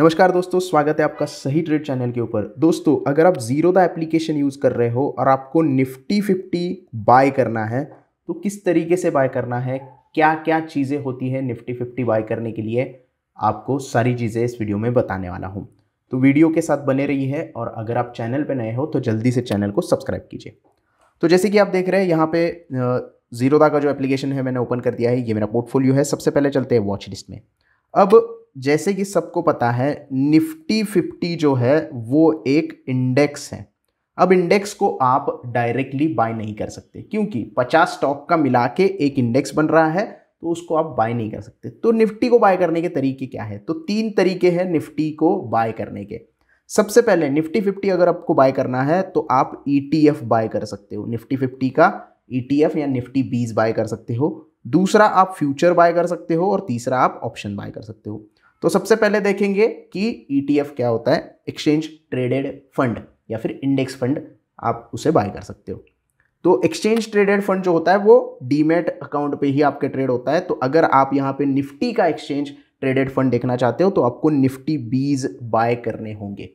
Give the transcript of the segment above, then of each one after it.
नमस्कार दोस्तों स्वागत है आपका सही ट्रेड चैनल के ऊपर दोस्तों अगर आप जीरो द एप्लीकेशन यूज़ कर रहे हो और आपको निफ्टी फिफ्टी बाय करना है तो किस तरीके से बाय करना है क्या क्या चीज़ें होती है निफ्टी फिफ्टी बाय करने के लिए आपको सारी चीज़ें इस वीडियो में बताने वाला हूँ तो वीडियो के साथ बने रही है और अगर आप चैनल पर नए हो तो जल्दी से चैनल को सब्सक्राइब कीजिए तो जैसे कि आप देख रहे हैं यहाँ पे जीरोदा का जो एप्लीकेशन है मैंने ओपन कर दिया है ये मेरा पोर्टफोलियो है सबसे पहले चलते हैं वॉच लिस्ट में अब जैसे कि सबको पता है निफ्टी फिफ्टी जो है वो एक इंडेक्स है अब इंडेक्स को आप डायरेक्टली बाय नहीं कर सकते क्योंकि 50 स्टॉक का मिला के एक इंडेक्स बन रहा है तो उसको आप बाय नहीं कर सकते तो निफ्टी को बाय करने के तरीके क्या है तो तीन तरीके हैं निफ्टी को बाय करने के सबसे पहले निफ्टी फिफ्टी अगर आपको बाय करना है तो आप ई e बाय कर सकते हो निफ्टी फिफ्टी का ई e या निफ्टी बीस बाय कर सकते हो दूसरा आप फ्यूचर बाय कर सकते हो और तीसरा आप ऑप्शन बाय कर सकते हो तो सबसे पहले देखेंगे कि ईटीएफ e क्या होता है एक्सचेंज ट्रेडेड फंड या फिर इंडेक्स फंड आप उसे बाय कर सकते हो तो एक्सचेंज ट्रेडेड फंड जो होता है वो डीमेट अकाउंट पे ही आपके ट्रेड होता है तो अगर आप यहाँ पे निफ्टी का एक्सचेंज ट्रेडेड फंड देखना चाहते हो तो आपको निफ्टी बीज बाय करने होंगे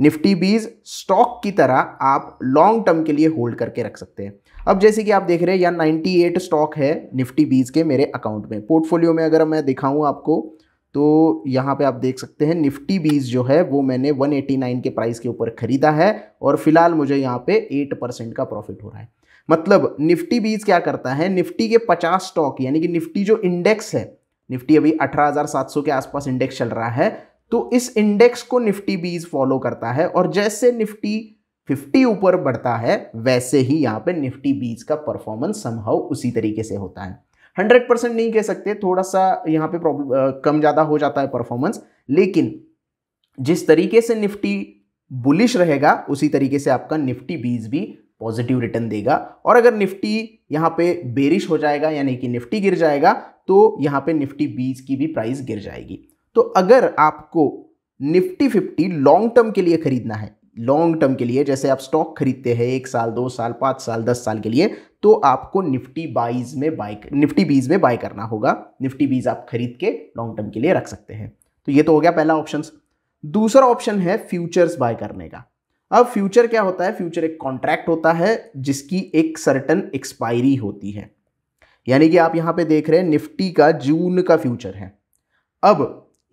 निफ्टी बीज स्टॉक की तरह आप लॉन्ग टर्म के लिए होल्ड करके रख सकते हैं अब जैसे कि आप देख रहे हैं यहाँ 98 स्टॉक है निफ्टी बीज के मेरे अकाउंट में पोर्टफोलियो में अगर मैं दिखाऊँ आपको तो यहाँ पे आप देख सकते हैं निफ्टी बीज जो है वो मैंने 189 के प्राइस के ऊपर ख़रीदा है और फिलहाल मुझे यहाँ पे 8 परसेंट का प्रॉफिट हो रहा है मतलब निफ्टी बीज क्या करता है निफ्टी के 50 स्टॉक यानी कि निफ्टी जो इंडेक्स है निफ्टी अभी 18,700 के आसपास इंडेक्स चल रहा है तो इस इंडेक्स को निफ्टी बीज फॉलो करता है और जैसे निफ्टी फिफ्टी ऊपर बढ़ता है वैसे ही यहाँ पर निफ्टी बीज का परफॉर्मेंस संभव उसी तरीके से होता है हंड्रेड परसेंट नहीं कह सकते थोड़ा सा यहाँ पे प्रॉब्लम कम ज़्यादा हो जाता है परफॉर्मेंस लेकिन जिस तरीके से निफ्टी बुलिश रहेगा उसी तरीके से आपका निफ्टी बीज भी पॉजिटिव रिटर्न देगा और अगर निफ्टी यहाँ पे बेरिश हो जाएगा यानी कि निफ्टी गिर जाएगा तो यहाँ पे निफ्टी बीज की भी प्राइस गिर जाएगी तो अगर आपको निफ्टी फिफ्टी लॉन्ग टर्म के लिए खरीदना है लॉन्ग टर्म के लिए जैसे आप स्टॉक खरीदते हैं एक साल दो साल पाँच साल दस साल के लिए तो आपको निफ्टी बाइज में बाय निफ्टी बीज में बाय करना होगा निफ्टी बीज आप खरीद के लॉन्ग टर्म के लिए रख सकते हैं तो ये तो हो गया पहला ऑप्शन दूसरा ऑप्शन है फ्यूचर्स बाय करने का अब फ्यूचर क्या होता है फ्यूचर एक कॉन्ट्रैक्ट होता है जिसकी एक सर्टन एक्सपायरी होती है यानी कि आप यहाँ पे देख रहे हैं निफ्टी का जून का फ्यूचर है अब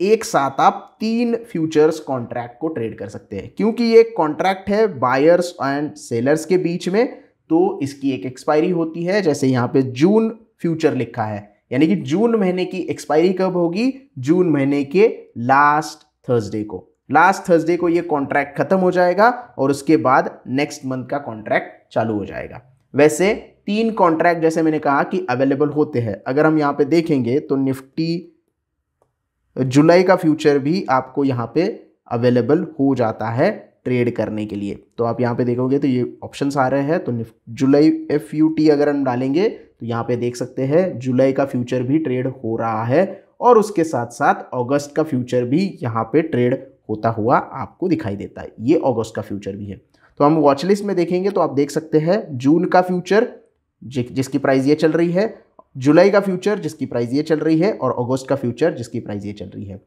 एक साथ आप तीन फ्यूचर्स कॉन्ट्रैक्ट को ट्रेड कर सकते हैं क्योंकि ये कॉन्ट्रैक्ट है बायर्स एंड सेलर्स के बीच में तो इसकी एक एक्सपायरी होती है जैसे यहाँ पे जून फ्यूचर लिखा है यानी कि जून महीने की एक्सपायरी कब होगी जून महीने के लास्ट थर्सडे को लास्ट थर्सडे को ये कॉन्ट्रैक्ट खत्म हो जाएगा और उसके बाद नेक्स्ट मंथ का कॉन्ट्रैक्ट चालू हो जाएगा वैसे तीन कॉन्ट्रैक्ट जैसे मैंने कहा कि अवेलेबल होते हैं अगर हम यहाँ पे देखेंगे तो निफ्टी जुलाई का फ्यूचर भी आपको यहाँ पे अवेलेबल हो जाता है ट्रेड करने के लिए तो आप यहाँ पे देखोगे तो ये ऑप्शन आ रहे हैं तो जुलाई एफ यू टी अगर हम डालेंगे तो यहाँ पे देख सकते हैं जुलाई का फ्यूचर भी ट्रेड हो रहा है और उसके साथ साथ अगस्त का फ्यूचर भी यहाँ पे ट्रेड होता हुआ आपको दिखाई देता है ये अगस्त का फ्यूचर भी है तो हम वॉचलिस्ट में देखेंगे तो आप देख सकते हैं जून का फ्यूचर जिसकी प्राइस ये चल रही है जुलाई का फ्यूचर जिसकी प्राइस ये चल रही है और अगस्त का फ्यूचर जिसकी प्राइस ये चल रही है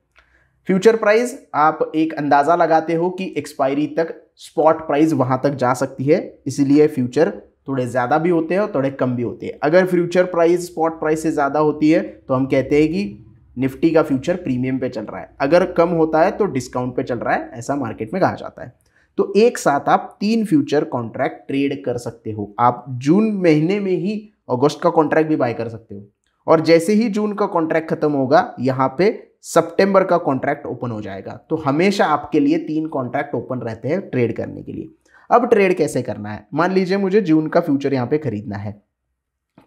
फ्यूचर प्राइस आप एक अंदाज़ा लगाते हो कि एक्सपायरी तक स्पॉट प्राइस वहाँ तक जा सकती है इसीलिए फ्यूचर थोड़े ज़्यादा भी होते हैं और थोड़े कम भी होते हैं अगर फ्यूचर प्राइस स्पॉट प्राइस से ज़्यादा होती है तो हम कहते हैं कि निफ्टी का फ्यूचर प्रीमियम पे चल रहा है अगर कम होता है तो डिस्काउंट पे चल रहा है ऐसा मार्केट में कहा जाता है तो एक साथ आप तीन फ्यूचर कॉन्ट्रैक्ट ट्रेड कर सकते हो आप जून महीने में ही अगस्त का कॉन्ट्रैक्ट भी बाय कर सकते हो और जैसे ही जून का कॉन्ट्रैक्ट खत्म होगा यहाँ पे सितंबर का कॉन्ट्रैक्ट ओपन हो जाएगा तो हमेशा आपके लिए तीन कॉन्ट्रैक्ट ओपन रहते हैं ट्रेड करने के लिए अब ट्रेड कैसे करना है मान लीजिए मुझे जून का फ्यूचर यहाँ पे खरीदना है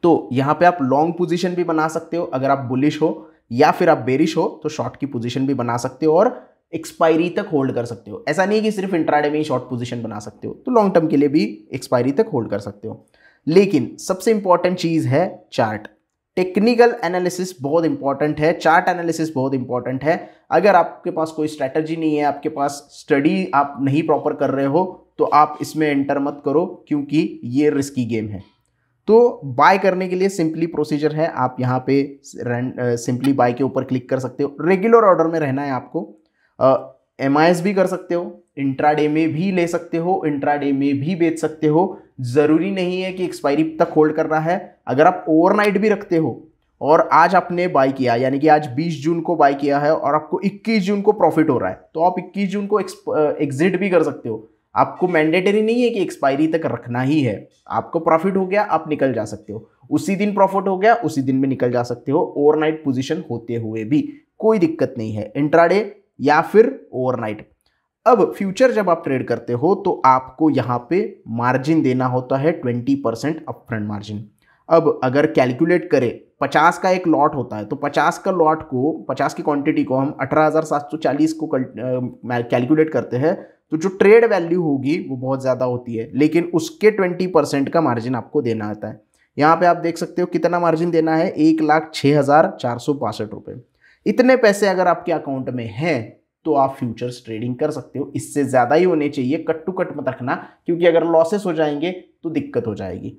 तो यहाँ पे आप लॉन्ग पोजीशन भी बना सकते हो अगर आप बुलिश हो या फिर आप बेरिश हो तो शॉर्ट की पोजीशन भी बना सकते हो और एक्सपायरी तक होल्ड कर सकते हो ऐसा नहीं है कि सिर्फ इंट्राडे में ही शॉर्ट पोजीशन बना सकते हो तो लॉन्ग टर्म के लिए भी एक्सपायरी तक होल्ड कर सकते हो लेकिन सबसे इंपॉर्टेंट चीज़ है चार्ट टेक्निकल एनालिसिस बहुत इंपॉर्टेंट है चार्ट एनालिसिस बहुत इंपॉर्टेंट है अगर आपके पास कोई स्ट्रैटेजी नहीं है आपके पास स्टडी आप नहीं प्रॉपर कर रहे हो तो आप इसमें एंटर मत करो क्योंकि ये रिस्की गेम है तो बाय करने के लिए सिंपली प्रोसीजर है आप यहाँ पे सिंपली बाय के ऊपर क्लिक कर सकते हो रेगुलर ऑर्डर में रहना है आपको एम uh, भी कर सकते हो इंट्राडे में भी ले सकते हो इंट्राडे में भी बेच सकते हो ज़रूरी नहीं है कि एक्सपायरी तक होल्ड करना है अगर आप ओवरनाइट भी रखते हो और आज आपने बाई किया यानी कि आज 20 जून को बाई किया है और आपको 21 जून को प्रॉफिट हो रहा है तो आप 21 जून को एग्जिट भी कर सकते हो आपको मैंडेटरी नहीं है कि एक्सपायरी तक रखना ही है आपको प्रॉफिट हो गया आप निकल जा सकते हो उसी दिन प्रॉफिट हो गया उसी दिन में निकल जा सकते हो ओवरनाइट पोजीशन होते हुए भी कोई दिक्कत नहीं है इंट्राडे या फिर ओवरनाइट अब फ्यूचर जब आप ट्रेड करते हो तो आपको यहाँ पे मार्जिन देना होता है ट्वेंटी परसेंट अपफ्रंट मार्जिन अब अगर कैलकुलेट करें पचास का एक लॉट होता है तो पचास का लॉट को पचास की क्वांटिटी को हम अठारह हज़ार सात सौ चालीस को कैलकुलेट करते हैं तो जो ट्रेड वैल्यू होगी वो बहुत ज़्यादा होती है लेकिन उसके ट्वेंटी परसेंट का मार्जिन आपको देना आता है यहाँ पे आप देख सकते हो कितना मार्जिन देना है एक लाख छः हज़ार चार सौ बासठ रुपये इतने पैसे अगर आपके अकाउंट में हैं तो आप फ्यूचर्स ट्रेडिंग कर सकते हो इससे ज़्यादा ही होने चाहिए कट टू कट मत रखना क्योंकि अगर लॉसेस हो जाएंगे तो दिक्कत हो जाएगी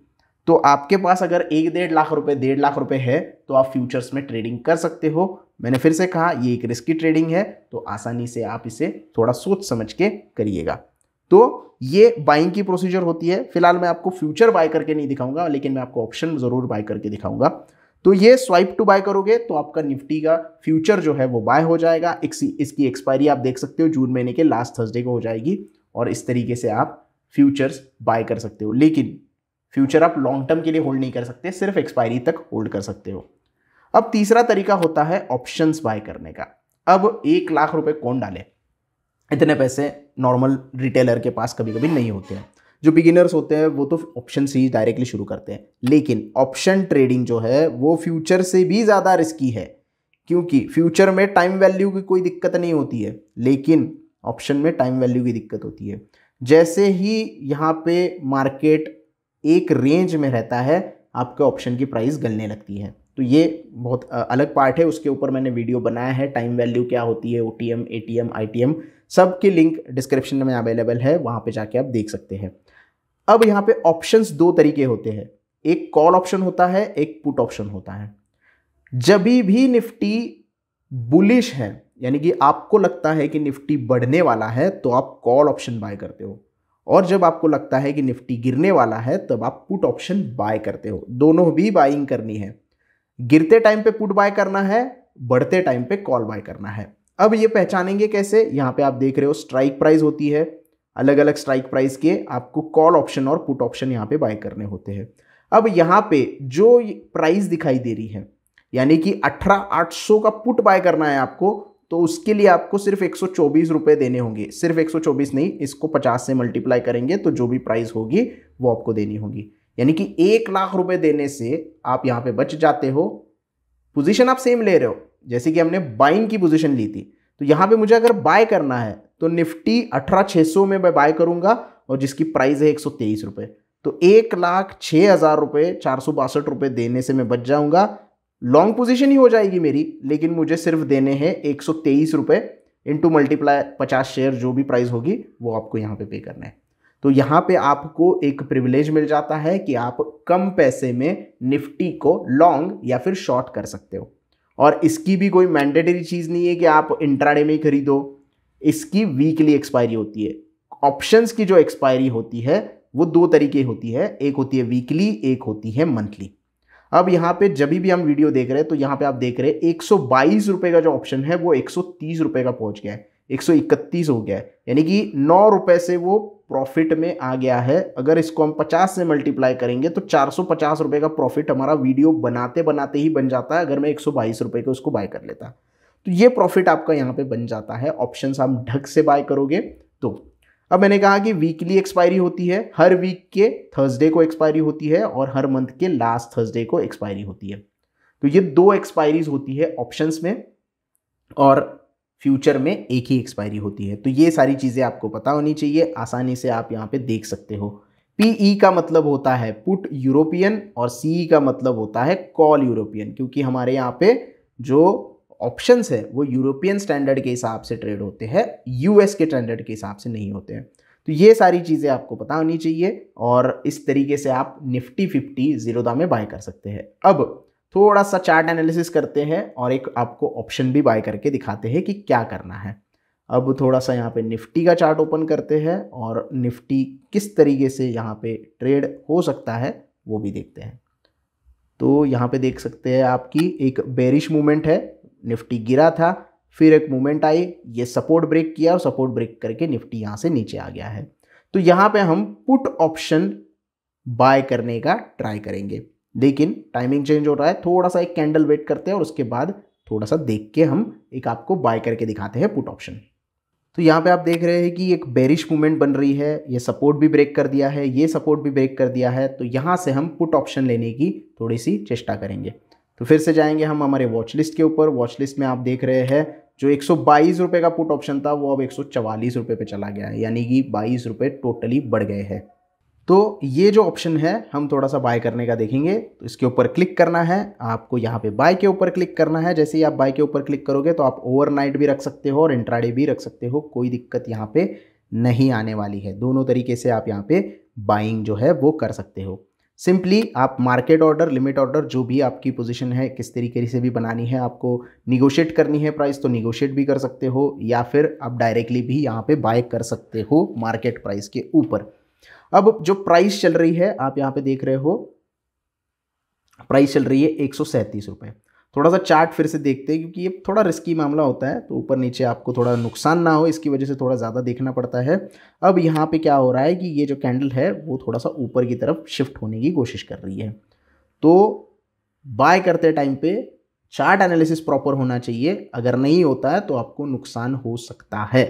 तो आपके पास अगर एक डेढ़ लाख रुपए डेढ़ लाख रुपए है तो आप फ्यूचर्स में ट्रेडिंग कर सकते हो मैंने फिर से कहा ये एक रिस्की ट्रेडिंग है तो आसानी से आप इसे थोड़ा सोच समझ के करिएगा तो ये बाइंग की प्रोसीजर होती है फिलहाल मैं आपको फ्यूचर बाय करके नहीं दिखाऊंगा लेकिन मैं आपको ऑप्शन ज़रूर बाय करके दिखाऊंगा तो ये स्वाइप टू बाय करोगे तो आपका निफ्टी का फ्यूचर जो है वो बाय हो जाएगा इसकी एक्सपायरी आप देख सकते हो जून महीने के लास्ट थर्सडे को हो जाएगी और इस तरीके से आप फ्यूचर्स बाय कर सकते हो लेकिन फ्यूचर आप लॉन्ग टर्म के लिए होल्ड नहीं कर सकते सिर्फ एक्सपायरी तक होल्ड कर सकते हो अब तीसरा तरीका होता है ऑप्शंस बाय करने का अब एक लाख रुपए कौन डाले इतने पैसे नॉर्मल रिटेलर के पास कभी कभी नहीं होते हैं जो बिगिनर्स होते हैं वो तो ऑप्शन से ही डायरेक्टली शुरू करते हैं लेकिन ऑप्शन ट्रेडिंग जो है वो फ्यूचर से भी ज़्यादा रिस्की है क्योंकि फ्यूचर में टाइम वैल्यू की कोई दिक्कत नहीं होती है लेकिन ऑप्शन में टाइम वैल्यू की दिक्कत होती है जैसे ही यहाँ पे मार्केट एक रेंज में रहता है आपके ऑप्शन की प्राइस गलने लगती है तो ये बहुत अलग पार्ट है उसके ऊपर मैंने वीडियो बनाया है टाइम वैल्यू क्या होती है O T M A T M I T M सब लिंक डिस्क्रिप्शन में अवेलेबल है वहाँ पे जाके आप देख सकते हैं अब यहाँ पे ऑप्शंस दो तरीके होते हैं एक कॉल ऑप्शन होता है एक पुट ऑप्शन होता है जब भी निफ्टी बुलिश है यानी कि आपको लगता है कि निफ्टी बढ़ने वाला है तो आप कॉल ऑप्शन बाय करते हो और जब आपको लगता है कि निफ्टी गिरने वाला है तब आप पुट ऑप्शन बाय करते हो दोनों भी बाइंग करनी है गिरते टाइम पे पुट बाय करना है बढ़ते टाइम पे कॉल बाय करना है अब ये पहचानेंगे कैसे यहाँ पे आप देख रहे हो स्ट्राइक प्राइस होती है अलग अलग स्ट्राइक प्राइस के आपको कॉल ऑप्शन और पुट ऑप्शन यहाँ पे बाय करने होते हैं अब यहाँ पे जो प्राइस दिखाई दे रही है यानी कि अठारह आठ सौ का पुट बाय करना है आपको तो उसके लिए आपको सिर्फ एक रुपए देने होंगे सिर्फ चौबीस नहीं इसको पचास से मल्टीप्लाई करेंगे तो जो भी प्राइस होगी वो आपको देनी होगी यानी कि एक लाख रुपए देने से आप यहाँ पर बच जाते हो पोजीशन आप सेम ले रहे हो जैसे कि हमने बाइंग की पोजीशन ली थी तो यहाँ पे मुझे अगर बाय करना है तो निफ्टी अठारह छह सौ में मैं बाय करूँगा और जिसकी प्राइस है एक सौ तेईस रुपये तो एक लाख छः हज़ार रुपये चार सौ बासठ रुपये देने से मैं बच जाऊँगा लॉन्ग पोजीशन ही हो जाएगी मेरी लेकिन मुझे सिर्फ देने हैं एक सौ तेईस रुपये इंटू मल्टीप्लाई पचास शेयर जो भी प्राइस होगी वो आपको यहाँ पे पे करना है तो यहाँ पे आपको एक प्रिविलेज मिल जाता है कि आप कम पैसे में निफ्टी को लॉन्ग या फिर शॉर्ट कर सकते हो और इसकी भी कोई मैंडेटरी चीज़ नहीं है कि आप इंट्राडे में ही खरीदो इसकी वीकली एक्सपायरी होती है ऑप्शंस की जो एक्सपायरी होती है वो दो तरीके होती है एक होती है वीकली एक होती है मंथली अब यहाँ पे जब भी हम वीडियो देख रहे हैं तो यहाँ पे आप देख रहे हैं एक सौ का जो ऑप्शन है वो एक सौ का पहुँच गया है 131 हो गया है यानी कि नौ रुपए से वो प्रॉफिट में आ गया है अगर इसको हम 50 से मल्टीप्लाई करेंगे तो चार रुपए का प्रॉफिट हमारा वीडियो बनाते बनाते ही बन जाता है अगर मैं एक रुपए के उसको बाय कर लेता तो ये प्रॉफिट आपका यहाँ पे बन जाता है ऑप्शन आप ढक से बाय करोगे तो अब मैंने कहा कि वीकली एक्सपायरी होती है हर वीक के थर्सडे को एक्सपायरी होती है और हर मंथ के लास्ट थर्सडे को एक्सपायरी होती है तो ये दो एक्सपायरीज होती है ऑप्शंस में और फ्यूचर में एक ही एक्सपायरी होती है तो ये सारी चीज़ें आपको पता होनी चाहिए आसानी से आप यहाँ पे देख सकते हो ई e का मतलब होता है पुट यूरोपियन और सी e का मतलब होता है कॉल यूरोपियन क्योंकि हमारे यहाँ पे जो ऑप्शंस है वो यूरोपियन स्टैंडर्ड के हिसाब से ट्रेड होते हैं यूएस के स्टैंडर्ड के हिसाब से नहीं होते हैं तो ये सारी चीज़ें आपको पता होनी चाहिए और इस तरीके से आप निफ्टी फिफ्टी जीरोदा में बाय कर सकते हैं अब थोड़ा सा चार्ट एनालिसिस करते हैं और एक आपको ऑप्शन भी बाय करके दिखाते हैं कि क्या करना है अब थोड़ा सा यहाँ पे निफ्टी का चार्ट ओपन करते हैं और निफ्टी किस तरीके से यहाँ पे ट्रेड हो सकता है वो भी देखते हैं तो यहाँ पे देख सकते हैं आपकी एक बेरिश मूवमेंट है निफ्टी गिरा था फिर एक मूवमेंट आई ये सपोर्ट ब्रेक किया और सपोर्ट ब्रेक करके निफ्टी यहाँ से नीचे आ गया है तो यहाँ पर हम पुट ऑप्शन बाय करने का ट्राई करेंगे लेकिन टाइमिंग चेंज हो रहा है थोड़ा सा एक कैंडल वेट करते हैं और उसके बाद थोड़ा सा देख के हम एक आपको बाय करके दिखाते हैं पुट ऑप्शन तो यहाँ पे आप देख रहे हैं कि एक बेरिश मूवमेंट बन रही है ये सपोर्ट भी ब्रेक कर दिया है ये सपोर्ट भी ब्रेक कर दिया है तो यहाँ से हम पुट ऑप्शन लेने की थोड़ी सी चेष्टा करेंगे तो फिर से जाएंगे हम हमारे वॉच लिस्ट के ऊपर वॉच लिस्ट में आप देख रहे हैं जो एक सौ का पुट ऑप्शन था वो अब एक सौ चला गया है यानी कि बाईस रुपये टोटली बढ़ गए हैं तो ये जो ऑप्शन है हम थोड़ा सा बाय करने का देखेंगे तो इसके ऊपर क्लिक करना है आपको यहाँ पे बाय के ऊपर क्लिक करना है जैसे ही आप बाय के ऊपर क्लिक करोगे तो आप ओवरनाइट भी रख सकते हो और इंट्राडे भी रख सकते हो कोई दिक्कत यहाँ पे नहीं आने वाली है दोनों तरीके से आप यहाँ पे बाइंग जो है वो कर सकते हो सिंपली आप मार्केट ऑर्डर लिमिट ऑर्डर जो भी आपकी पोजिशन है किस तरीके से भी बनानी है आपको निगोशिएट करनी है प्राइस तो निगोशिएट भी कर सकते हो या फिर आप डायरेक्टली भी यहाँ पर बाय कर सकते हो मार्केट प्राइस के ऊपर अब जो प्राइस चल रही है आप यहाँ पे देख रहे हो प्राइस चल रही है एक रुपए थोड़ा सा चार्ट फिर से देखते हैं क्योंकि ये थोड़ा रिस्की मामला होता है तो ऊपर नीचे आपको थोड़ा नुकसान ना हो इसकी वजह से थोड़ा ज़्यादा देखना पड़ता है अब यहाँ पे क्या हो रहा है कि ये जो कैंडल है वो थोड़ा सा ऊपर की तरफ शिफ्ट होने की कोशिश कर रही है तो बाय करते टाइम पे चार्ट एनालिसिस प्रॉपर होना चाहिए अगर नहीं होता है तो आपको नुकसान हो सकता है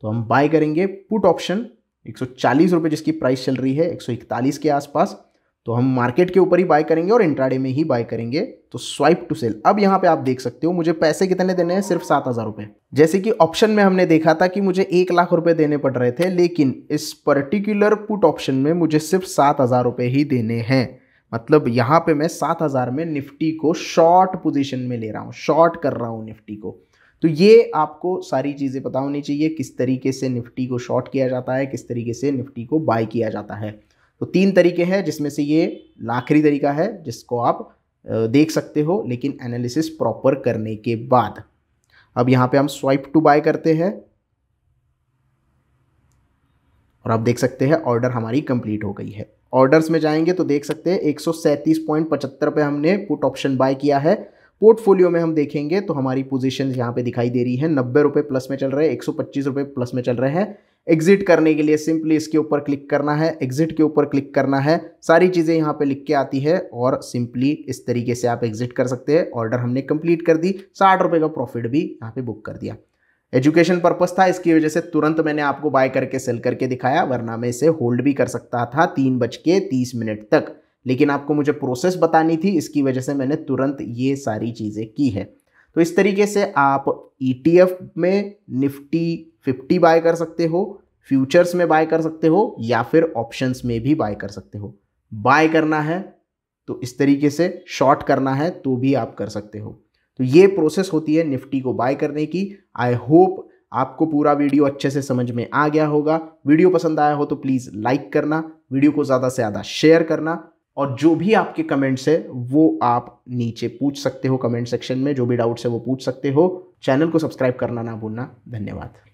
तो हम बाय करेंगे पुट ऑप्शन एक रुपए जिसकी प्राइस चल रही है एक के आसपास तो हम मार्केट के ऊपर ही बाय करेंगे और इंट्राडे में ही बाय करेंगे तो स्वाइप टू सेल अब यहाँ पे आप देख सकते हो मुझे पैसे कितने देने हैं सिर्फ सात हज़ार रुपए जैसे कि ऑप्शन में हमने देखा था कि मुझे एक लाख रुपए देने पड़ रहे थे लेकिन इस पर्टिकुलर पुट ऑप्शन में मुझे सिर्फ सात हज़ार रुपए ही देने हैं मतलब यहाँ पे मैं सात हज़ार में निफ्टी को शॉर्ट पोजिशन में ले रहा हूँ शॉर्ट कर रहा हूँ निफ्टी को तो ये आपको सारी चीज़ें पता होनी चाहिए किस तरीके से निफ्टी को शॉर्ट किया जाता है किस तरीके से निफ्टी को बाय किया जाता है तो तीन तरीके हैं जिसमें से ये आखिरी तरीका है जिसको आप देख सकते हो लेकिन एनालिसिस प्रॉपर करने के बाद अब यहाँ पे हम स्वाइप टू बाय करते हैं और आप देख सकते हैं ऑर्डर हमारी कंप्लीट हो गई है ऑर्डर्स में जाएंगे तो देख सकते हैं एक पे हमने पुट ऑप्शन बाय किया है पोर्टफोलियो में हम देखेंगे तो हमारी पोजिशन यहाँ पे दिखाई दे रही है नब्बे रुपये प्लस में चल रहे हैं एक सौ पच्चीस रुपये प्लस में चल रहे हैं एग्जिट करने के लिए सिंपली इसके ऊपर क्लिक करना है एग्जिट के ऊपर क्लिक करना है सारी चीज़ें यहाँ पे लिख के आती है और सिंपली इस तरीके से आप एग्जिट कर सकते हैं ऑर्डर हमने कंप्लीट कर दी साठ रुपये का प्रॉफिट भी यहाँ पे बुक कर दिया एजुकेशन पर्पज था इसकी वजह से तुरंत मैंने आपको बाय करके सेल करके दिखाया वरना मैं इसे होल्ड भी कर सकता था तीन बज के तीस मिनट तक लेकिन आपको मुझे प्रोसेस बतानी थी इसकी वजह से मैंने तुरंत ये सारी चीज़ें की है तो इस तरीके से आप ई e में निफ्टी फिफ्टी बाय कर सकते हो फ्यूचर्स में बाय कर सकते हो या फिर ऑप्शंस में भी बाय कर सकते हो बाय करना है तो इस तरीके से शॉर्ट करना है तो भी आप कर सकते हो तो ये प्रोसेस होती है निफ्टी को बाय करने की आई होप आपको पूरा वीडियो अच्छे से समझ में आ गया होगा वीडियो पसंद आया हो तो प्लीज़ लाइक करना वीडियो को ज़्यादा से ज़्यादा शेयर करना और जो भी आपके कमेंट्स है वो आप नीचे पूछ सकते हो कमेंट सेक्शन में जो भी डाउट्स है वो पूछ सकते हो चैनल को सब्सक्राइब करना ना भूलना धन्यवाद